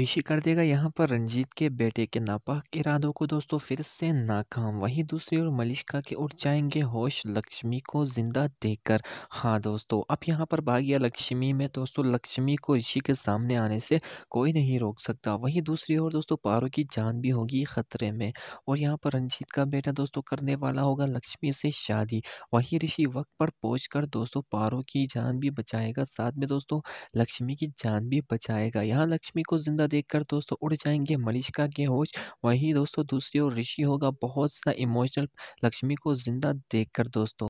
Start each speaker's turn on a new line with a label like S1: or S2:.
S1: ऋषि कर देगा यहाँ पर रंजीत के बेटे के नापाक इरादों को दोस्तों फिर से नाकाम वहीं दूसरी ओर मलिश्का के उठ जाएंगे होश लक्ष्मी को जिंदा कर हाँ दोस्तों अब यहाँ पर भाग्य लक्ष्मी में दोस्तों लक्ष्मी को ऋषि के सामने आने से कोई नहीं रोक सकता वहीं दूसरी ओर दोस्तों पारो की जान भी होगी खतरे में और यहाँ पर रंजीत का बेटा दोस्तों करने वाला होगा लक्ष्मी से शादी वहीं ऋषि वक्त पर पहुँच कर दोस्तों पारो की जान भी बचाएगा साथ में दोस्तों लक्ष्मी की जान भी बचाएगा यहाँ लक्ष्मी को जिंदा सा देखकर दोस्तों उड़ जाएंगे मलिश्का के होश वहीं दोस्तों दूसरी ओर ऋषि होगा बहुत सा इमोशनल लक्ष्मी को जिंदा देखकर दोस्तों